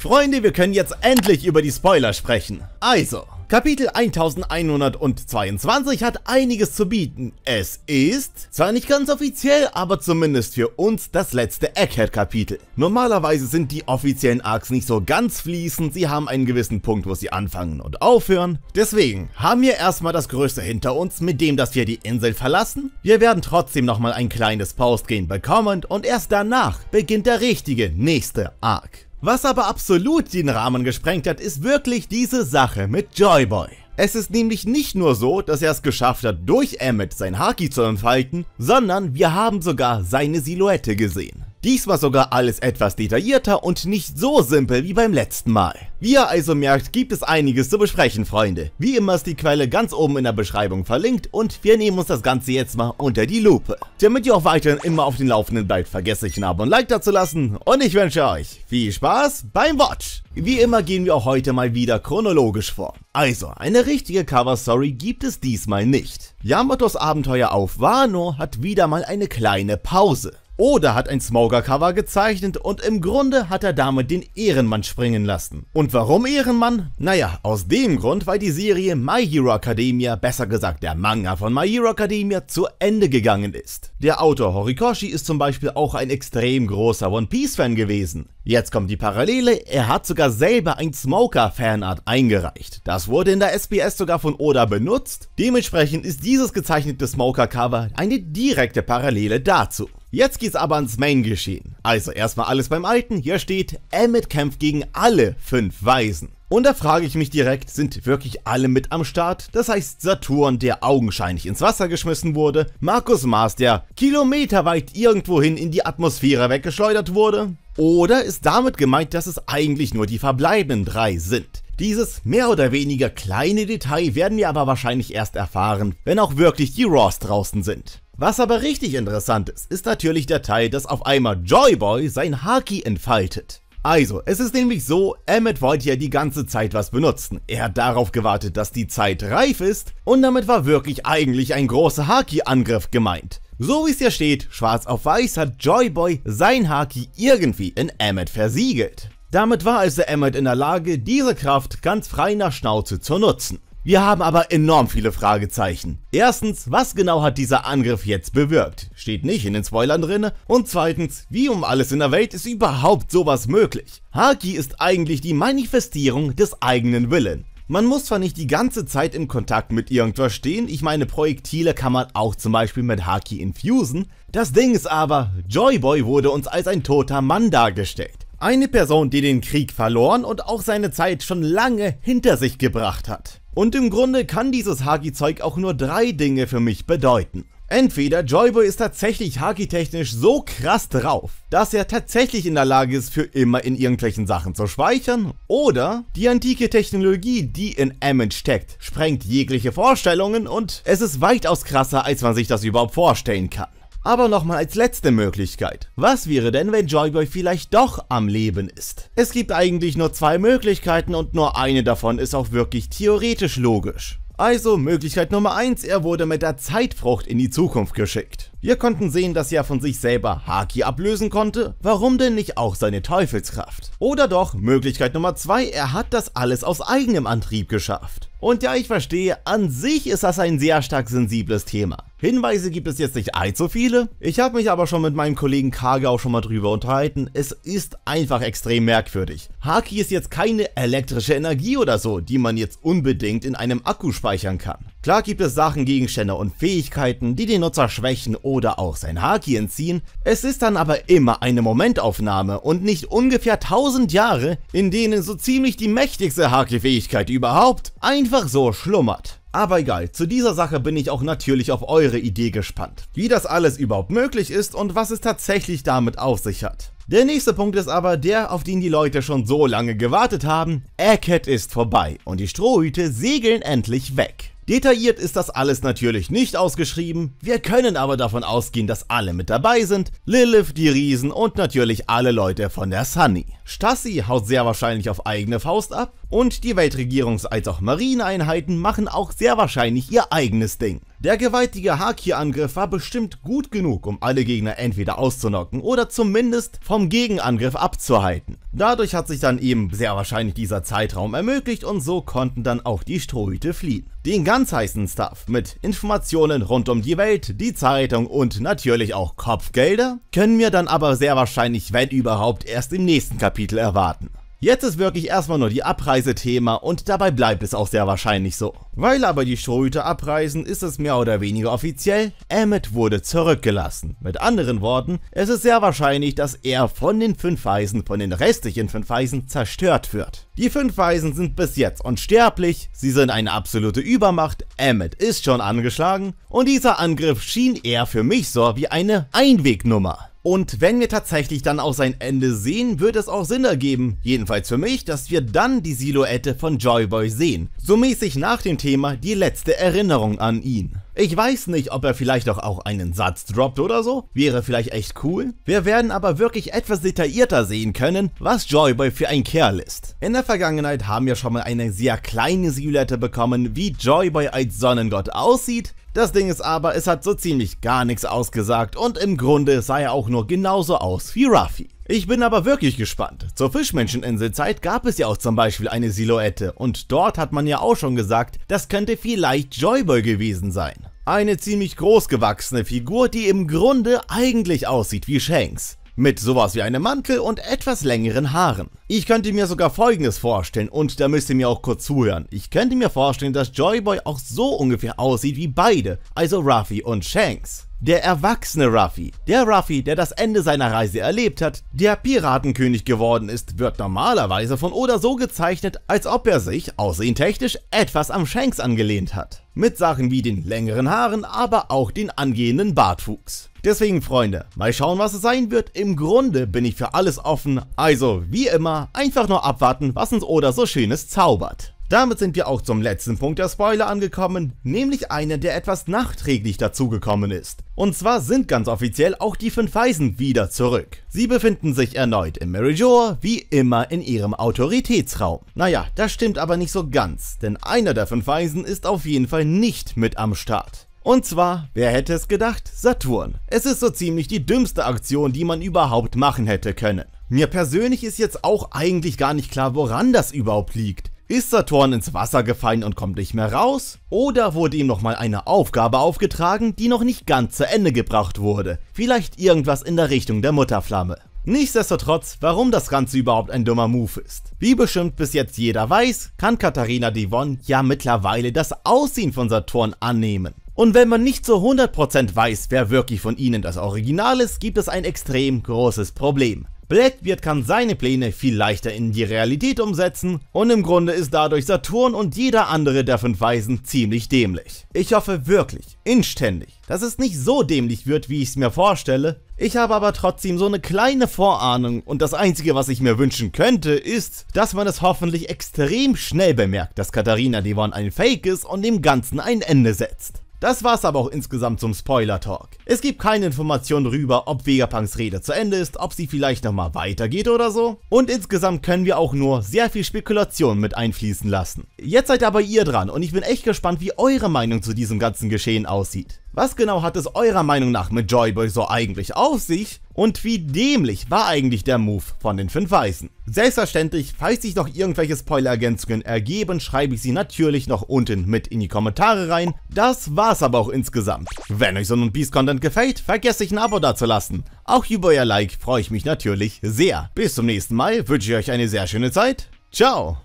Freunde, wir können jetzt endlich über die Spoiler sprechen. Also, Kapitel 1122 hat einiges zu bieten. Es ist, zwar nicht ganz offiziell, aber zumindest für uns das letzte Egghead-Kapitel. Normalerweise sind die offiziellen Arcs nicht so ganz fließend, sie haben einen gewissen Punkt, wo sie anfangen und aufhören. Deswegen haben wir erstmal das Größte hinter uns, mit dem, dass wir die Insel verlassen. Wir werden trotzdem nochmal ein kleines Postgame bekommen und erst danach beginnt der richtige nächste Arc. Was aber absolut den Rahmen gesprengt hat, ist wirklich diese Sache mit Joyboy. Es ist nämlich nicht nur so, dass er es geschafft hat, durch Emmet sein Haki zu entfalten, sondern wir haben sogar seine Silhouette gesehen. Dies war sogar alles etwas detaillierter und nicht so simpel wie beim letzten Mal. Wie ihr also merkt, gibt es einiges zu besprechen, Freunde. Wie immer ist die Quelle ganz oben in der Beschreibung verlinkt und wir nehmen uns das Ganze jetzt mal unter die Lupe. Damit ihr auch weiterhin immer auf den Laufenden bleibt, vergesst nicht ein Abo und Like dazulassen und ich wünsche euch viel Spaß beim Watch. Wie immer gehen wir auch heute mal wieder chronologisch vor. Also, eine richtige Cover-Story gibt es diesmal nicht. Yamatos Abenteuer auf Wano hat wieder mal eine kleine Pause. Oda hat ein Smoker-Cover gezeichnet und im Grunde hat er damit den Ehrenmann springen lassen. Und warum Ehrenmann? Naja, aus dem Grund, weil die Serie My Hero Academia, besser gesagt der Manga von My Hero Academia, zu Ende gegangen ist. Der Autor Horikoshi ist zum Beispiel auch ein extrem großer One Piece-Fan gewesen. Jetzt kommt die Parallele, er hat sogar selber ein Smoker-Fanart eingereicht. Das wurde in der SBS sogar von Oda benutzt, dementsprechend ist dieses gezeichnete Smoker-Cover eine direkte Parallele dazu. Jetzt geht's aber ans Main-Geschehen. Also erstmal alles beim Alten, hier steht, Emmet kämpft gegen alle fünf Weisen. Und da frage ich mich direkt, sind wirklich alle mit am Start? Das heißt Saturn, der augenscheinlich ins Wasser geschmissen wurde, Markus Mars, der kilometerweit irgendwohin in die Atmosphäre weggeschleudert wurde? Oder ist damit gemeint, dass es eigentlich nur die verbleibenden drei sind? Dieses mehr oder weniger kleine Detail werden wir aber wahrscheinlich erst erfahren, wenn auch wirklich die Raws draußen sind. Was aber richtig interessant ist, ist natürlich der Teil, dass auf einmal Joyboy sein Haki entfaltet. Also, es ist nämlich so, Emmet wollte ja die ganze Zeit was benutzen. Er hat darauf gewartet, dass die Zeit reif ist und damit war wirklich eigentlich ein großer Haki-Angriff gemeint. So wie es hier steht, schwarz auf weiß hat Joyboy sein Haki irgendwie in Emmet versiegelt. Damit war also Emmet in der Lage, diese Kraft ganz frei nach Schnauze zu nutzen. Wir haben aber enorm viele Fragezeichen. Erstens, was genau hat dieser Angriff jetzt bewirkt? Steht nicht in den Spoilern drin. Und zweitens, wie um alles in der Welt ist überhaupt sowas möglich? Haki ist eigentlich die Manifestierung des eigenen Willen. Man muss zwar nicht die ganze Zeit im Kontakt mit irgendwas stehen, ich meine Projektile kann man auch zum Beispiel mit Haki infusen, das Ding ist aber, Joyboy wurde uns als ein toter Mann dargestellt. Eine Person, die den Krieg verloren und auch seine Zeit schon lange hinter sich gebracht hat. Und im Grunde kann dieses Hagi-Zeug auch nur drei Dinge für mich bedeuten. Entweder Joyboy ist tatsächlich hagi technisch so krass drauf, dass er tatsächlich in der Lage ist, für immer in irgendwelchen Sachen zu speichern, oder die antike Technologie, die in Emmett steckt, sprengt jegliche Vorstellungen und es ist weitaus krasser, als man sich das überhaupt vorstellen kann. Aber nochmal als letzte Möglichkeit. Was wäre denn, wenn Joyboy vielleicht doch am Leben ist? Es gibt eigentlich nur zwei Möglichkeiten und nur eine davon ist auch wirklich theoretisch logisch. Also Möglichkeit Nummer 1, er wurde mit der Zeitfrucht in die Zukunft geschickt. Wir konnten sehen, dass er von sich selber Haki ablösen konnte, warum denn nicht auch seine Teufelskraft? Oder doch Möglichkeit Nummer 2, er hat das alles aus eigenem Antrieb geschafft. Und ja, ich verstehe, an sich ist das ein sehr stark sensibles Thema. Hinweise gibt es jetzt nicht allzu viele. Ich habe mich aber schon mit meinem Kollegen Kage auch schon mal drüber unterhalten. Es ist einfach extrem merkwürdig. Haki ist jetzt keine elektrische Energie oder so, die man jetzt unbedingt in einem Akku speichern kann. Klar gibt es Sachen, Gegenstände und Fähigkeiten, die den Nutzer schwächen oder auch sein Haki entziehen. Es ist dann aber immer eine Momentaufnahme und nicht ungefähr 1000 Jahre, in denen so ziemlich die mächtigste Haki-Fähigkeit überhaupt einfach so schlummert. Aber egal, zu dieser Sache bin ich auch natürlich auf eure Idee gespannt. Wie das alles überhaupt möglich ist und was es tatsächlich damit auf sich hat. Der nächste Punkt ist aber der, auf den die Leute schon so lange gewartet haben. Egghead ist vorbei und die Strohhüte segeln endlich weg. Detailliert ist das alles natürlich nicht ausgeschrieben, wir können aber davon ausgehen, dass alle mit dabei sind, Lilith, die Riesen und natürlich alle Leute von der Sunny. Stassi haut sehr wahrscheinlich auf eigene Faust ab und die Weltregierungs- als auch Marineeinheiten machen auch sehr wahrscheinlich ihr eigenes Ding. Der gewaltige Haki-Angriff war bestimmt gut genug, um alle Gegner entweder auszunocken oder zumindest vom Gegenangriff abzuhalten. Dadurch hat sich dann eben sehr wahrscheinlich dieser Zeitraum ermöglicht und so konnten dann auch die Strohhüte fliehen. Den ganz heißen Stuff mit Informationen rund um die Welt, die Zeitung und natürlich auch Kopfgelder können wir dann aber sehr wahrscheinlich, wenn überhaupt, erst im nächsten Kapitel erwarten. Jetzt ist wirklich erstmal nur die Abreise Thema und dabei bleibt es auch sehr wahrscheinlich so. Weil aber die Torhüter abreisen, ist es mehr oder weniger offiziell, Emmet wurde zurückgelassen. Mit anderen Worten, es ist sehr wahrscheinlich, dass er von den fünf Weisen, von den restlichen fünf Weisen zerstört wird. Die fünf Weisen sind bis jetzt unsterblich, sie sind eine absolute Übermacht, Emmet ist schon angeschlagen und dieser Angriff schien eher für mich so wie eine Einwegnummer. Und wenn wir tatsächlich dann auch sein Ende sehen, wird es auch Sinn ergeben, jedenfalls für mich, dass wir dann die Silhouette von Joyboy sehen. So mäßig nach dem Thema die letzte Erinnerung an ihn. Ich weiß nicht, ob er vielleicht doch auch einen Satz droppt oder so, wäre vielleicht echt cool. Wir werden aber wirklich etwas detaillierter sehen können, was Joyboy für ein Kerl ist. In der Vergangenheit haben wir schon mal eine sehr kleine Silhouette bekommen, wie Joyboy als Sonnengott aussieht, das Ding ist aber, es hat so ziemlich gar nichts ausgesagt und im Grunde sah er auch nur genauso aus wie Ruffy. Ich bin aber wirklich gespannt. Zur Fischmenscheninselzeit gab es ja auch zum Beispiel eine Silhouette und dort hat man ja auch schon gesagt, das könnte vielleicht Joyboy gewesen sein. Eine ziemlich großgewachsene Figur, die im Grunde eigentlich aussieht wie Shanks. Mit sowas wie einem Mantel und etwas längeren Haaren. Ich könnte mir sogar folgendes vorstellen und da müsst ihr mir auch kurz zuhören. Ich könnte mir vorstellen, dass Joyboy auch so ungefähr aussieht wie beide, also Ruffy und Shanks. Der erwachsene Ruffy, der Ruffy, der das Ende seiner Reise erlebt hat, der Piratenkönig geworden ist, wird normalerweise von Oda so gezeichnet, als ob er sich, aussehentechnisch, etwas am Shanks angelehnt hat. Mit Sachen wie den längeren Haaren, aber auch den angehenden Bartwuchs. Deswegen, Freunde, mal schauen, was es sein wird. Im Grunde bin ich für alles offen, also wie immer, einfach nur abwarten, was uns Oda so Schönes zaubert. Damit sind wir auch zum letzten Punkt der Spoiler angekommen, nämlich einer, der etwas nachträglich dazugekommen ist. Und zwar sind ganz offiziell auch die fünf Weisen wieder zurück. Sie befinden sich erneut in Merijor, wie immer in ihrem Autoritätsraum. Naja, das stimmt aber nicht so ganz, denn einer der fünf Weisen ist auf jeden Fall nicht mit am Start. Und zwar, wer hätte es gedacht, Saturn. Es ist so ziemlich die dümmste Aktion, die man überhaupt machen hätte können. Mir persönlich ist jetzt auch eigentlich gar nicht klar, woran das überhaupt liegt. Ist Saturn ins Wasser gefallen und kommt nicht mehr raus? Oder wurde ihm nochmal eine Aufgabe aufgetragen, die noch nicht ganz zu Ende gebracht wurde? Vielleicht irgendwas in der Richtung der Mutterflamme. Nichtsdestotrotz, warum das Ganze überhaupt ein dummer Move ist. Wie bestimmt bis jetzt jeder weiß, kann Katharina Devon ja mittlerweile das Aussehen von Saturn annehmen. Und wenn man nicht zu 100% weiß, wer wirklich von ihnen das Original ist, gibt es ein extrem großes Problem. Blackbeard kann seine Pläne viel leichter in die Realität umsetzen und im Grunde ist dadurch Saturn und jeder andere der fünf Weisen ziemlich dämlich. Ich hoffe wirklich, inständig, dass es nicht so dämlich wird, wie ich es mir vorstelle. Ich habe aber trotzdem so eine kleine Vorahnung und das einzige, was ich mir wünschen könnte, ist, dass man es hoffentlich extrem schnell bemerkt, dass Katharina Devon ein Fake ist und dem Ganzen ein Ende setzt. Das war's aber auch insgesamt zum Spoiler Talk. Es gibt keine Informationen darüber, ob Vegapunks Rede zu Ende ist, ob sie vielleicht nochmal weitergeht oder so. Und insgesamt können wir auch nur sehr viel Spekulation mit einfließen lassen. Jetzt seid aber ihr dran und ich bin echt gespannt, wie eure Meinung zu diesem ganzen Geschehen aussieht. Was genau hat es eurer Meinung nach mit Joyboy so eigentlich auf sich? Und wie dämlich war eigentlich der Move von den fünf Weißen? Selbstverständlich, falls sich noch irgendwelche Spoiler-Ergänzungen ergeben, schreibe ich sie natürlich noch unten mit in die Kommentare rein. Das war's aber auch insgesamt. Wenn euch so ein Beast-Content und gefällt, vergesst nicht ein Abo dazulassen. Auch über euer Like freue ich mich natürlich sehr. Bis zum nächsten Mal, wünsche ich euch eine sehr schöne Zeit. Ciao!